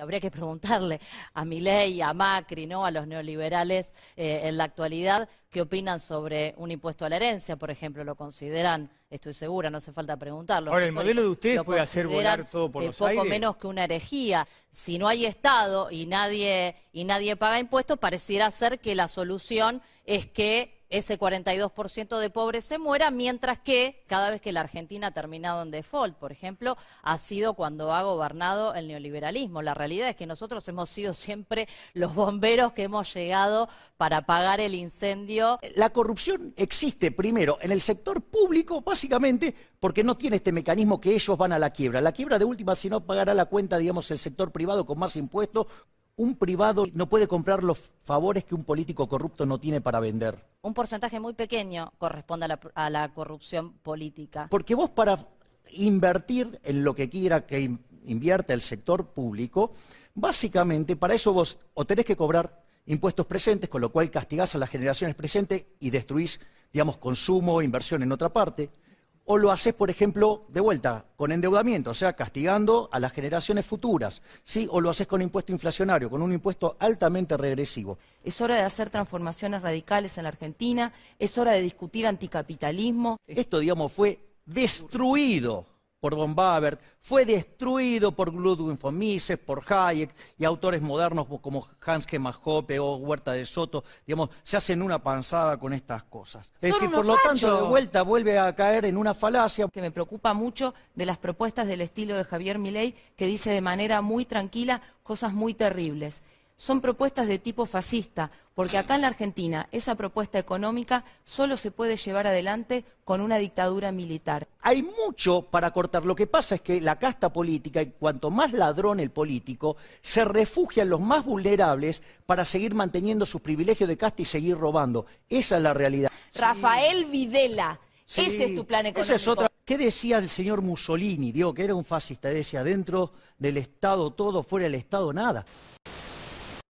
habría que preguntarle a Milei, a Macri, ¿no? a los neoliberales eh, en la actualidad, qué opinan sobre un impuesto a la herencia, por ejemplo, lo consideran, estoy segura, no hace falta preguntarlo. Ahora, el modelo de ustedes puede hacer volar todo por eh, Es poco menos que una herejía. Si no hay Estado y nadie, y nadie paga impuestos, pareciera ser que la solución es que ese 42% de pobres se muera, mientras que cada vez que la Argentina ha terminado en default, por ejemplo, ha sido cuando ha gobernado el neoliberalismo. La realidad es que nosotros hemos sido siempre los bomberos que hemos llegado para pagar el incendio. La corrupción existe primero en el sector público, básicamente, porque no tiene este mecanismo que ellos van a la quiebra. La quiebra de última, si no pagará la cuenta, digamos, el sector privado con más impuestos un privado no puede comprar los favores que un político corrupto no tiene para vender. Un porcentaje muy pequeño corresponde a la, corrupción política. Porque vos para invertir en lo que quiera que invierta el sector público, básicamente para eso vos o tenés que cobrar impuestos presentes, con lo cual castigás a las generaciones presentes y destruís, digamos, consumo, inversión en otra parte o lo haces, por ejemplo, de vuelta, con endeudamiento, o sea, castigando a las generaciones futuras, ¿sí? o lo haces con impuesto inflacionario, con un impuesto altamente regresivo. Es hora de hacer transformaciones radicales en la Argentina, es hora de discutir anticapitalismo. Esto, digamos, fue destruido por von Babert, fue destruido por Ludwig von Mises, por Hayek y autores modernos como Hans Gemma Hoppe o Huerta de Soto, digamos, se hacen una panzada con estas cosas. Es decir, por lo tanto, de vuelta vuelve a caer en una falacia. Que me preocupa mucho de las propuestas del estilo de Javier Milei, que dice de manera muy tranquila cosas muy terribles son propuestas de tipo fascista, porque acá en la Argentina esa propuesta económica solo se puede llevar adelante con una dictadura militar. Hay mucho para cortar. Lo que pasa es que la casta política, y cuanto más ladrón el político, se refugia en los más vulnerables para seguir manteniendo sus privilegios de casta y seguir robando. Esa es la realidad. Rafael Videla, ese es tu plan económico. ¿Qué decía el señor Mussolini? Digo, que era un fascista, decía, dentro del Estado todo, fuera del Estado nada.